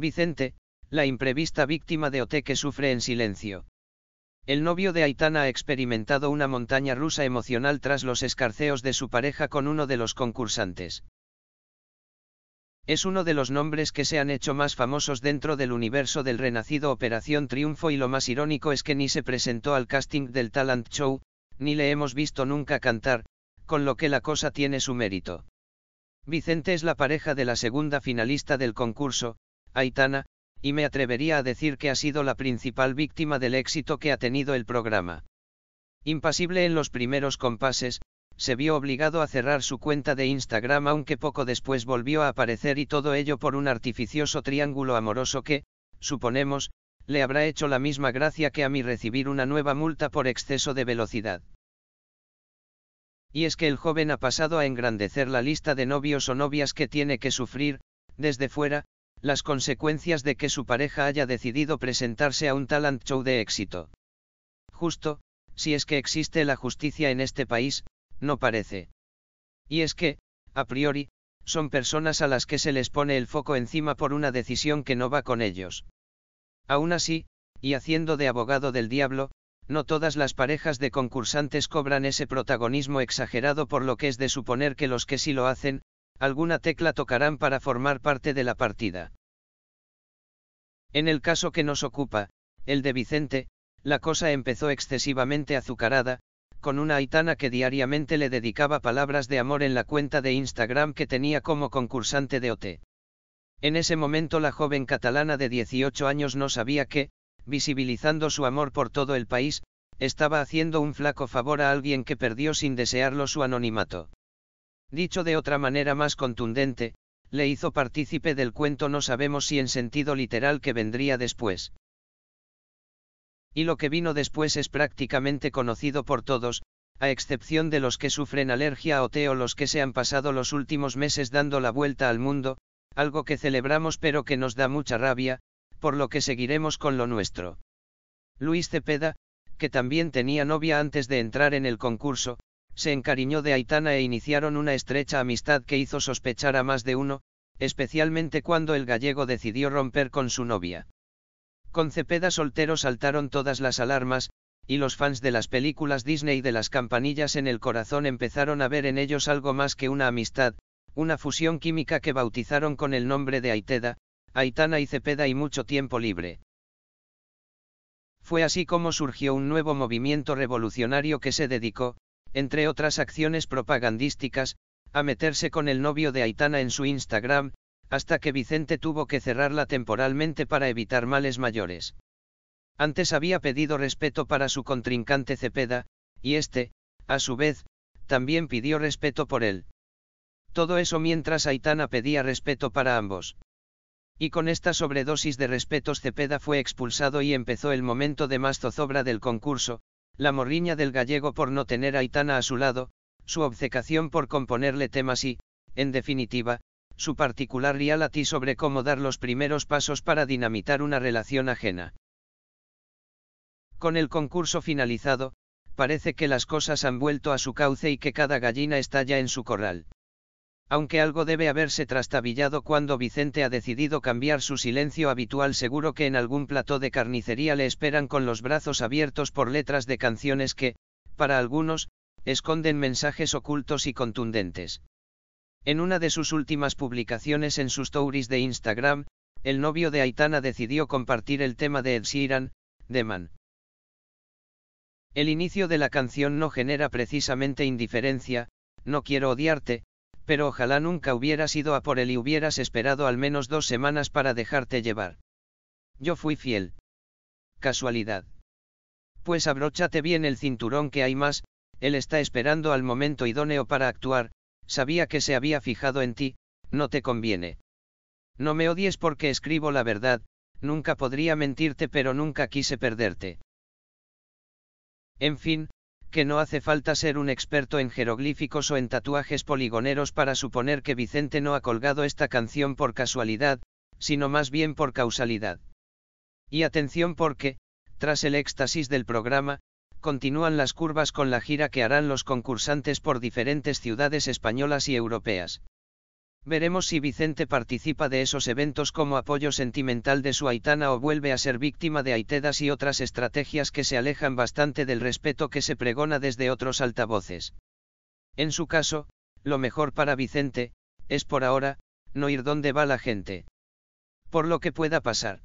Vicente, la imprevista víctima de Ote que sufre en silencio. El novio de Aitana ha experimentado una montaña rusa emocional tras los escarceos de su pareja con uno de los concursantes. Es uno de los nombres que se han hecho más famosos dentro del universo del renacido Operación Triunfo y lo más irónico es que ni se presentó al casting del talent show, ni le hemos visto nunca cantar, con lo que la cosa tiene su mérito. Vicente es la pareja de la segunda finalista del concurso, Aitana, y me atrevería a decir que ha sido la principal víctima del éxito que ha tenido el programa. Impasible en los primeros compases, se vio obligado a cerrar su cuenta de Instagram aunque poco después volvió a aparecer y todo ello por un artificioso triángulo amoroso que, suponemos, le habrá hecho la misma gracia que a mí recibir una nueva multa por exceso de velocidad. Y es que el joven ha pasado a engrandecer la lista de novios o novias que tiene que sufrir, desde fuera, las consecuencias de que su pareja haya decidido presentarse a un talent show de éxito. Justo, si es que existe la justicia en este país, no parece. Y es que, a priori, son personas a las que se les pone el foco encima por una decisión que no va con ellos. Aún así, y haciendo de abogado del diablo, no todas las parejas de concursantes cobran ese protagonismo exagerado por lo que es de suponer que los que sí lo hacen, alguna tecla tocarán para formar parte de la partida. En el caso que nos ocupa, el de Vicente, la cosa empezó excesivamente azucarada, con una aitana que diariamente le dedicaba palabras de amor en la cuenta de Instagram que tenía como concursante de OT. En ese momento la joven catalana de 18 años no sabía que, visibilizando su amor por todo el país, estaba haciendo un flaco favor a alguien que perdió sin desearlo su anonimato. Dicho de otra manera más contundente, le hizo partícipe del cuento no sabemos si en sentido literal que vendría después. Y lo que vino después es prácticamente conocido por todos, a excepción de los que sufren alergia o Oteo los que se han pasado los últimos meses dando la vuelta al mundo, algo que celebramos pero que nos da mucha rabia, por lo que seguiremos con lo nuestro. Luis Cepeda, que también tenía novia antes de entrar en el concurso, se encariñó de Aitana e iniciaron una estrecha amistad que hizo sospechar a más de uno, especialmente cuando el gallego decidió romper con su novia. Con Cepeda soltero saltaron todas las alarmas, y los fans de las películas Disney y de las campanillas en el corazón empezaron a ver en ellos algo más que una amistad, una fusión química que bautizaron con el nombre de Aiteda, Aitana y Cepeda y mucho tiempo libre. Fue así como surgió un nuevo movimiento revolucionario que se dedicó, entre otras acciones propagandísticas, a meterse con el novio de Aitana en su Instagram, hasta que Vicente tuvo que cerrarla temporalmente para evitar males mayores. Antes había pedido respeto para su contrincante Cepeda, y este, a su vez, también pidió respeto por él. Todo eso mientras Aitana pedía respeto para ambos. Y con esta sobredosis de respetos Cepeda fue expulsado y empezó el momento de más zozobra del concurso, la morriña del gallego por no tener a Aitana a su lado, su obcecación por componerle temas y, en definitiva, su particular reality sobre cómo dar los primeros pasos para dinamitar una relación ajena. Con el concurso finalizado, parece que las cosas han vuelto a su cauce y que cada gallina está ya en su corral aunque algo debe haberse trastabillado cuando Vicente ha decidido cambiar su silencio habitual seguro que en algún plató de carnicería le esperan con los brazos abiertos por letras de canciones que, para algunos, esconden mensajes ocultos y contundentes. En una de sus últimas publicaciones en sus stories de Instagram, el novio de Aitana decidió compartir el tema de Ed Sheeran, The Man. El inicio de la canción no genera precisamente indiferencia, no quiero odiarte, pero ojalá nunca hubieras ido a por él y hubieras esperado al menos dos semanas para dejarte llevar. Yo fui fiel. Casualidad. Pues abróchate bien el cinturón que hay más, él está esperando al momento idóneo para actuar, sabía que se había fijado en ti, no te conviene. No me odies porque escribo la verdad, nunca podría mentirte pero nunca quise perderte. En fin, que no hace falta ser un experto en jeroglíficos o en tatuajes poligoneros para suponer que Vicente no ha colgado esta canción por casualidad, sino más bien por causalidad. Y atención porque, tras el éxtasis del programa, continúan las curvas con la gira que harán los concursantes por diferentes ciudades españolas y europeas. Veremos si Vicente participa de esos eventos como apoyo sentimental de su Aitana o vuelve a ser víctima de Aitedas y otras estrategias que se alejan bastante del respeto que se pregona desde otros altavoces. En su caso, lo mejor para Vicente, es por ahora, no ir donde va la gente. Por lo que pueda pasar.